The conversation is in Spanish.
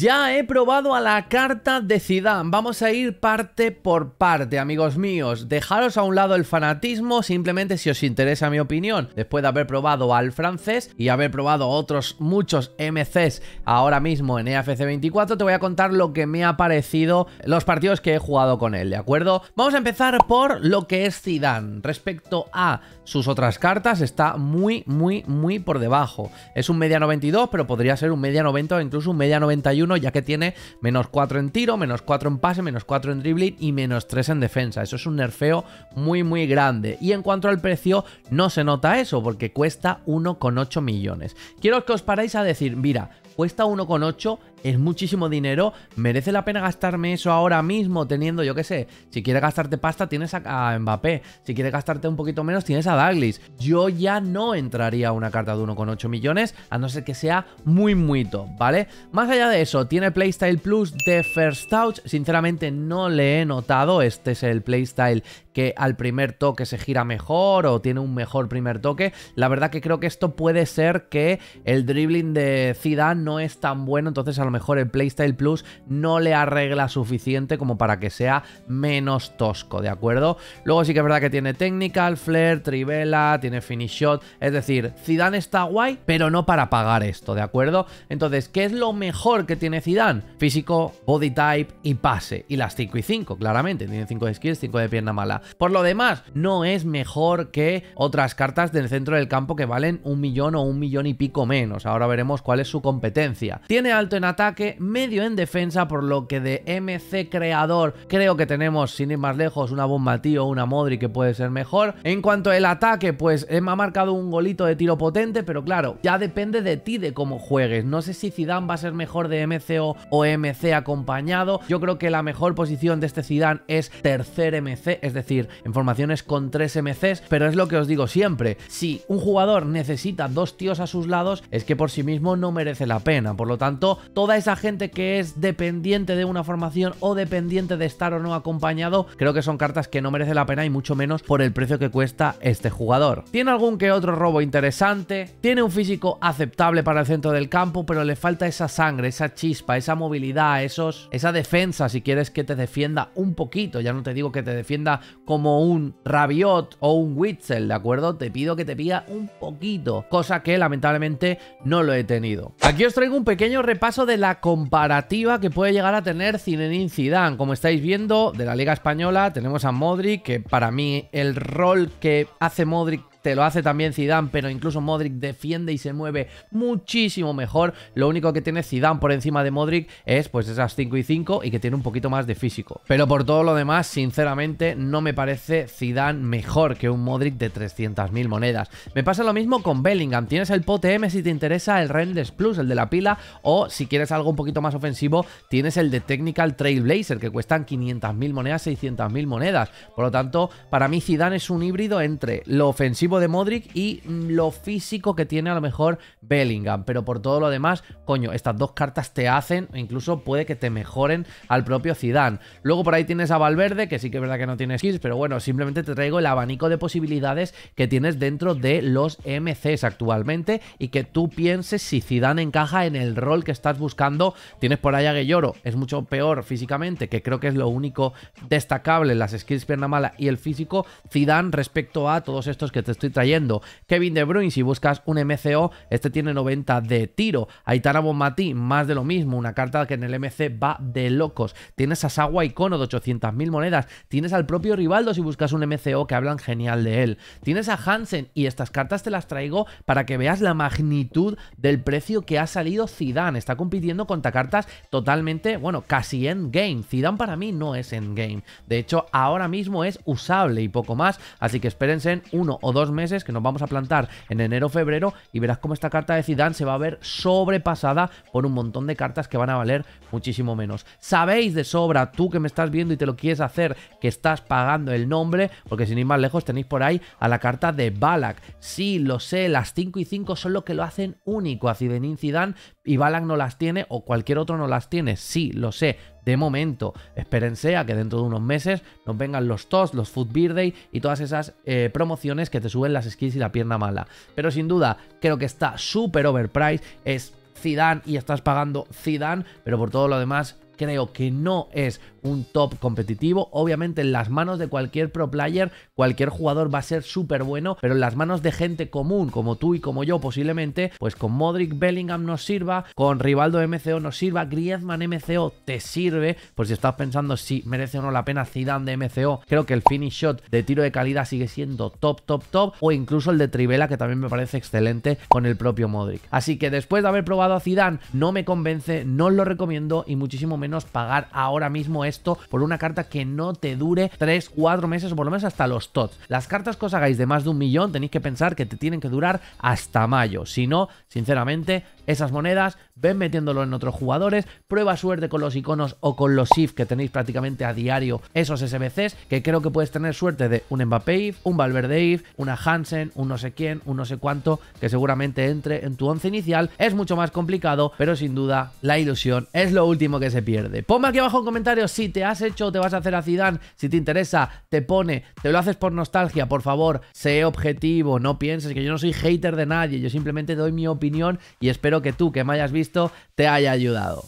Ya he probado a la carta de Zidane. Vamos a ir parte por parte, amigos míos. Dejaros a un lado el fanatismo, simplemente si os interesa mi opinión. Después de haber probado al francés y haber probado otros muchos MCs ahora mismo en EFC 24, te voy a contar lo que me ha parecido los partidos que he jugado con él, ¿de acuerdo? Vamos a empezar por lo que es Zidane. Respecto a sus otras cartas, está muy, muy, muy por debajo. Es un media 92, pero podría ser un media 90 o incluso un media 91 ya que tiene menos 4 en tiro, menos 4 en pase, menos 4 en dribbling y menos 3 en defensa. Eso es un nerfeo muy, muy grande. Y en cuanto al precio, no se nota eso, porque cuesta 1,8 millones. Quiero que os paráis a decir, mira, cuesta 1,8 es muchísimo dinero. ¿Merece la pena gastarme eso ahora mismo teniendo, yo qué sé, si quiere gastarte pasta tienes a, Mbappé, si quiere gastarte un poquito menos tienes a Douglas? Yo ya no entraría a una carta de 1,8 millones a no ser que sea muy muy top, ¿vale? Más allá de eso, tiene Playstyle Plus de First Touch, sinceramente no le he notado, este es el Playstyle que al primer toque se gira mejor o tiene un mejor primer toque. La verdad que creo que esto puede ser que el dribbling de Zidane no es tan bueno, entonces a mejor el Playstyle Plus no le arregla suficiente como para que sea menos tosco, ¿de acuerdo? Luego sí que es verdad que tiene Technical, Flair, Trivela, tiene Finish Shot, es decir, Zidane está guay, pero no para pagar esto, ¿de acuerdo? Entonces, ¿qué es lo mejor que tiene Zidane? Físico, body type y pase, y las 5 y 5, claramente, tiene 5 de skills, 5 de pierna mala. Por lo demás, no es mejor que otras cartas del centro del campo que valen un millón o un millón y pico menos, ahora veremos cuál es su competencia. Tiene alto en ataque ataque, medio en defensa, por lo que de MC creador creo que tenemos, sin ir más lejos, una bomba tío, una Modri que puede ser mejor. En cuanto al ataque, pues eh, me ha marcado un golito de tiro potente, pero claro, ya depende de ti de cómo juegues. No sé si Zidane va a ser mejor de MC o, o MC acompañado. Yo creo que la mejor posición de este Zidane es tercer MC, es decir, en formaciones con tres MCs, pero es lo que os digo siempre. Si un jugador necesita dos tíos a sus lados, es que por sí mismo no merece la pena. Por lo tanto, todo esa gente que es dependiente de una formación o dependiente de estar o no acompañado, creo que son cartas que no merece la pena y mucho menos por el precio que cuesta este jugador. Tiene algún que otro robo interesante, tiene un físico aceptable para el centro del campo, pero le falta esa sangre, esa chispa, esa movilidad, esos, esa defensa si quieres que te defienda un poquito, ya no te digo que te defienda como un Rabiot o un Witzel, ¿de acuerdo? Te pido que te pida un poquito, cosa que lamentablemente no lo he tenido. Aquí os traigo un pequeño repaso de la comparativa que puede llegar a tener Zinedine Zidane. Como estáis viendo, de la Liga Española tenemos a Modric, que para mí el rol que hace Modric te lo hace también Zidane, pero incluso Modric defiende y se mueve muchísimo mejor. Lo único que tiene Zidane por encima de Modric es pues esas 5 y 5 y que tiene un poquito más de físico. Pero por todo lo demás, sinceramente, no me parece Zidane mejor que un Modric de 300.000 monedas. Me pasa lo mismo con Bellingham. Tienes el POTM si te interesa el Renders Plus, el de la pila, o si quieres algo un poquito más ofensivo, tienes el de Technical Trailblazer, que cuestan 500.000 monedas, 600.000 monedas. Por lo tanto, para mí Zidane es un híbrido entre lo ofensivo de Modric y mm, lo físico que tiene a lo mejor Bellingham. Pero por todo lo demás, coño, estas dos cartas te hacen, e incluso puede que te mejoren al propio Zidane. Luego por ahí tienes a Valverde, que sí que es verdad que no tiene skills, pero bueno, simplemente te traigo el abanico de posibilidades que tienes dentro de los MCs actualmente y que tú pienses si Zidane encaja en el rol que estás buscando. Tienes por ahí a Guelloro, es mucho peor físicamente, que creo que es lo único destacable, las skills pierna mala y el físico. Zidane respecto a todos estos que te estoy trayendo. Kevin De Bruyne, si buscas un MCO, este tiene 90 de tiro. Aitana Bonmatí, más de lo mismo, una carta que en el MC va de locos. Tienes a Sawa Icono de 800.000 monedas. Tienes al propio Rivaldo si buscas un MCO que hablan genial de él. Tienes a Hansen y estas cartas te las traigo para que veas la magnitud del precio que ha salido Zidane. Está compitiendo contra cartas totalmente, bueno, casi endgame. Zidane para mí no es endgame. De hecho, ahora mismo es usable y poco más. Así que espérense en uno o dos meses que nos vamos a plantar en enero-febrero y verás cómo esta carta de Zidane se va a ver sobrepasada por un montón de cartas que van a valer muchísimo menos. Sabéis de sobra, tú que me estás viendo y te lo quieres hacer, que estás pagando el nombre, porque sin ir más lejos tenéis por ahí a la carta de Balak. Sí, lo sé, las 5 y 5 son lo que lo hacen único a Zidane y Balak no las tiene o cualquier otro no las tiene. Sí, lo sé, de momento. Espérense a que dentro de unos meses nos vengan los TOS, los Food birthday y todas esas eh, promociones que te suben las skins y la pierna mala. Pero sin duda, creo que está súper overpriced. Es Zidane y estás pagando Zidane, pero por todo lo demás creo que no es un top competitivo. Obviamente en las manos de cualquier pro player, cualquier jugador va a ser súper bueno, pero en las manos de gente común como tú y como yo posiblemente, pues con Modric Bellingham nos sirva, con Rivaldo MCO nos sirva, Griezmann MCO te sirve, por pues si estás pensando si merece o no la pena Zidane de MCO, creo que el finish shot de tiro de calidad sigue siendo top, top, top, o incluso el de Trivela que también me parece excelente con el propio Modric. Así que después de haber probado a Zidane, no me convence, no lo recomiendo y muchísimo menos pagar ahora mismo esto por una carta que no te dure 3, 4 meses o por lo menos hasta los TOTS. Las cartas que os hagáis de más de un millón tenéis que pensar que te tienen que durar hasta mayo. Si no, sinceramente, esas monedas, ven metiéndolo en otros jugadores, prueba suerte con los iconos o con los if que tenéis prácticamente a diario esos SBCs, que creo que puedes tener suerte de un Mbappé if, un Valverde if, una Hansen, un no sé quién, un no sé cuánto, que seguramente entre en tu once inicial. Es mucho más complicado, pero sin duda la ilusión es lo último que se pierde. Ponme aquí abajo en comentarios si te has hecho o te vas a hacer a Zidane, si te interesa, te pone, te lo haces por nostalgia, por favor, sé objetivo, no pienses que yo no soy hater de nadie, yo simplemente doy mi opinión y espero que tú que me hayas visto te haya ayudado.